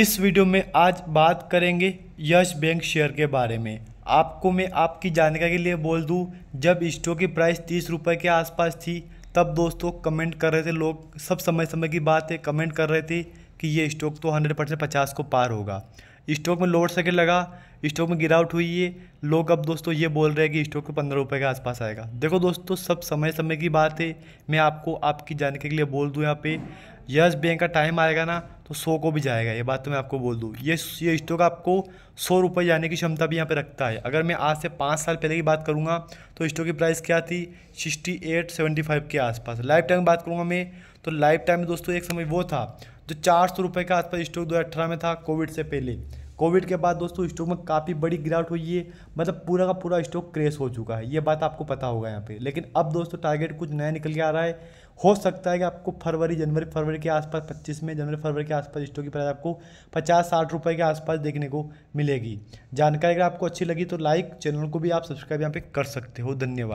इस वीडियो में आज बात करेंगे यश बैंक शेयर के बारे में आपको मैं आपकी जानकारी के लिए बोल दूं जब स्टॉक की प्राइस तीस रुपये के आसपास थी तब दोस्तों कमेंट कर रहे थे लोग सब समय समय की बात है कमेंट कर रहे थे कि ये स्टॉक तो हंड्रेड परसेंट पचास को पार होगा स्टॉक में लोड सर्किट लगा स्टॉक में गिरावट हुई है लोग अब दोस्तों ये बोल रहे हैं कि स्टॉक पंद्रह रुपये के आसपास आएगा देखो दोस्तों सब समय समय की बात है मैं आपको आपकी जानकारी के लिए बोल दूँ यहाँ पे यस बैंक का टाइम आएगा ना तो सौ को भी जाएगा ये बात तो मैं आपको बोल दूँ ये ये स्टॉक आपको सौ रुपये जाने की क्षमता भी यहाँ पे रखता है अगर मैं आज से पाँच साल पहले की बात करूँगा तो स्टॉक की प्राइस क्या थी सिक्सटी एट सेवेंटी फाइव के आसपास लाइफ टाइम बात करूँगा मैं तो लाइफ टाइम में दोस्तों एक समय वो था जो चार सौ रुपये के आसपास स्टॉक दो अठारह में था कोविड से पहले कोविड के बाद दोस्तों स्टॉक में काफ़ी बड़ी गिरावट हुई है मतलब पूरा का पूरा स्टॉक क्रेश हो चुका है ये बात आपको पता होगा यहाँ पे लेकिन अब दोस्तों टारगेट कुछ नया निकल के आ रहा है हो सकता है कि आपको फरवरी जनवरी फरवरी के आसपास पच्चीस में जनवरी फरवरी के आसपास स्टॉक की प्राइस आपको पचास साठ रुपये के आसपास देखने को मिलेगी जानकारी अगर आपको अच्छी लगी तो लाइक चैनल को भी आप सब्सक्राइब यहाँ पर कर सकते हो धन्यवाद